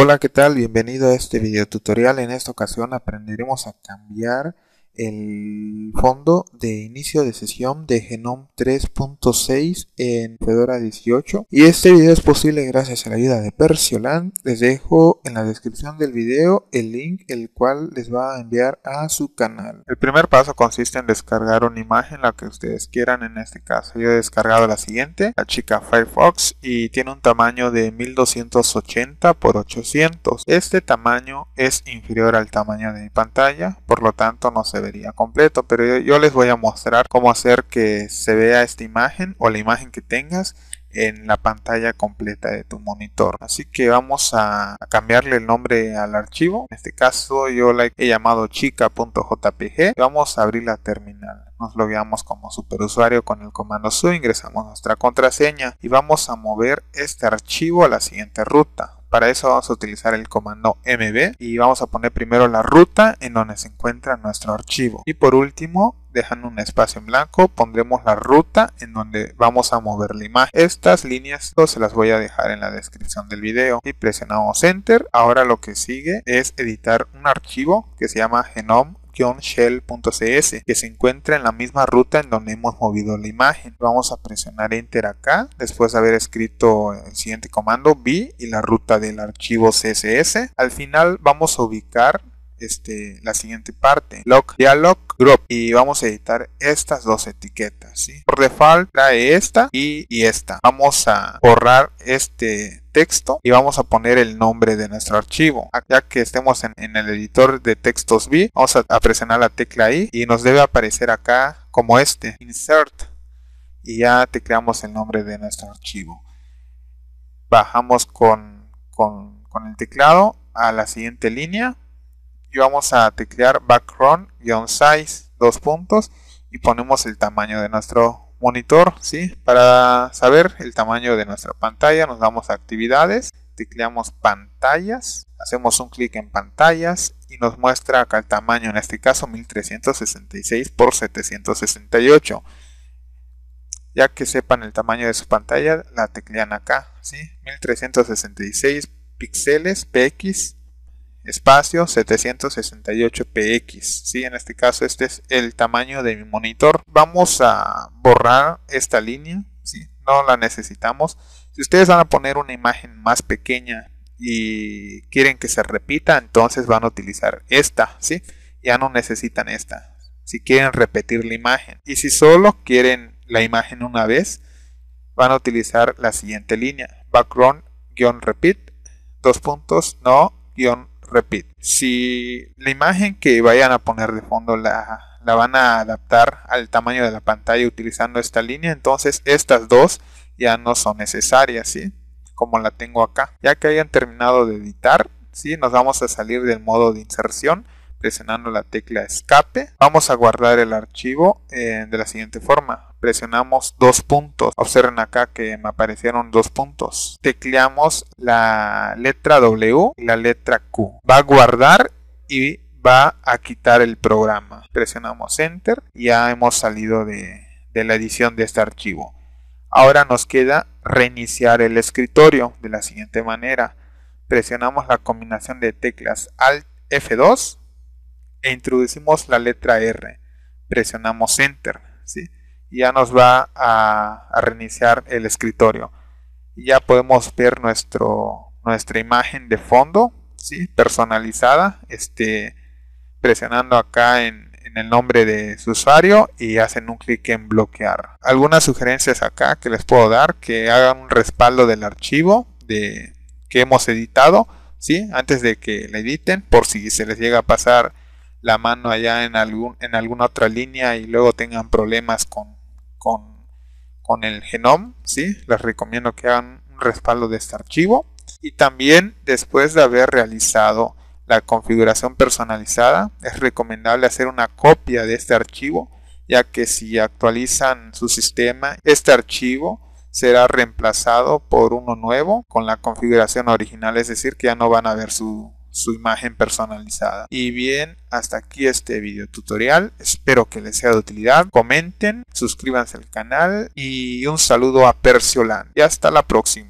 Hola, ¿qué tal? Bienvenido a este video tutorial. En esta ocasión aprenderemos a cambiar el fondo de inicio de sesión de Genome 3.6 en Fedora 18 y este video es posible gracias a la ayuda de Persioland Les dejo en la descripción del video el link el cual les va a enviar a su canal. El primer paso consiste en descargar una imagen la que ustedes quieran en este caso. Yo he descargado la siguiente, la chica Firefox y tiene un tamaño de 1280 x 800. Este tamaño es inferior al tamaño de mi pantalla, por lo tanto no se ve completo, pero yo, les voy a mostrar cómo hacer que se vea esta imagen o la imagen que tengas en la pantalla completa de tu monitor. Así que vamos a, cambiarle el nombre al archivo. En este caso yo la he llamado chica.jpg. Vamos a abrir la terminal. Nos logueamos como superusuario con el comando su, ingresamos nuestra contraseña y vamos a mover este archivo a la siguiente ruta para eso vamos a utilizar el comando mb y vamos a poner primero la ruta en donde se encuentra nuestro archivo. Y por último, dejando un espacio en blanco, pondremos la ruta en donde vamos a mover la imagen. Estas líneas se las voy a dejar en la descripción del video y presionamos enter. Ahora lo que sigue es editar un archivo que se llama genome shell.cs que se encuentra en la misma ruta en donde hemos movido la imagen. Vamos a presionar enter acá, después de haber escrito el siguiente comando, B y la ruta del archivo CSS. Al final vamos a ubicar este, la siguiente parte, log dialog group y vamos a editar estas dos etiquetas, Por default trae esta y, y esta. Vamos a borrar este texto y vamos a poner el nombre de nuestro archivo. Ah, ya que estemos en, el editor de textos B, vamos a, presionar la tecla I y nos debe aparecer acá como este, insert y ya te creamos el nombre de nuestro archivo. Bajamos con, con, con el teclado a la siguiente línea vamos a teclear background-size, dos puntos, y ponemos el tamaño de nuestro monitor, ¿sí? Para saber el tamaño de nuestra pantalla nos damos a actividades, tecleamos pantallas, hacemos un clic en pantallas y nos muestra acá el tamaño, en este caso 1366 por 768. Ya que sepan el tamaño de su pantalla, la teclean acá, ¿sí? 1366 píxeles, px, espacio 768px. ¿sí? En este caso este es el tamaño de mi monitor. Vamos a borrar esta línea, ¿sí? no la necesitamos. Si ustedes van a poner una imagen más pequeña y quieren que se repita, entonces van a utilizar esta, ¿sí? ya no necesitan esta. Si quieren repetir la imagen y si solo quieren la imagen una vez, van a utilizar la siguiente línea, background-repeat, dos puntos, no, repeat repito, si la imagen que vayan a poner de fondo la, van a adaptar al tamaño de la pantalla utilizando esta línea, entonces estas dos ya no son necesarias, ¿sí? Como la tengo acá. Ya que hayan terminado de editar, ¿sí? Nos vamos a salir del modo de inserción presionando la tecla escape. Vamos a guardar el archivo eh, de la siguiente forma presionamos dos puntos. Observen acá que me aparecieron dos puntos. Tecleamos la letra W y la letra Q. Va a guardar y va a quitar el programa. Presionamos Enter y ya hemos salido de, de la edición de este archivo. Ahora nos queda reiniciar el escritorio de la siguiente manera. Presionamos la combinación de teclas Alt F2 e introducimos la letra R. Presionamos Enter. ¿sí? ya nos va a, reiniciar el escritorio. Ya podemos ver nuestro, nuestra imagen de fondo, personalizada, este, presionando acá en, el nombre de su usuario y hacen un clic en bloquear. Algunas sugerencias acá que les puedo dar, que hagan un respaldo del archivo de, que hemos editado, ¿sí? antes de que la editen, por si se les llega a pasar la mano allá en, algún, en alguna otra línea y luego tengan problemas con, con, con el genome, ¿sí? Les recomiendo que hagan un respaldo de este archivo. Y también después de haber realizado la configuración personalizada, es recomendable hacer una copia de este archivo, ya que si actualizan su sistema, este archivo será reemplazado por uno nuevo con la configuración original, es decir, que ya no van a ver su, su imagen personalizada. Y bien, hasta aquí este video tutorial. Espero que les sea de utilidad. Comenten, suscríbanse al canal y un saludo a Perciolan. Y hasta la próxima.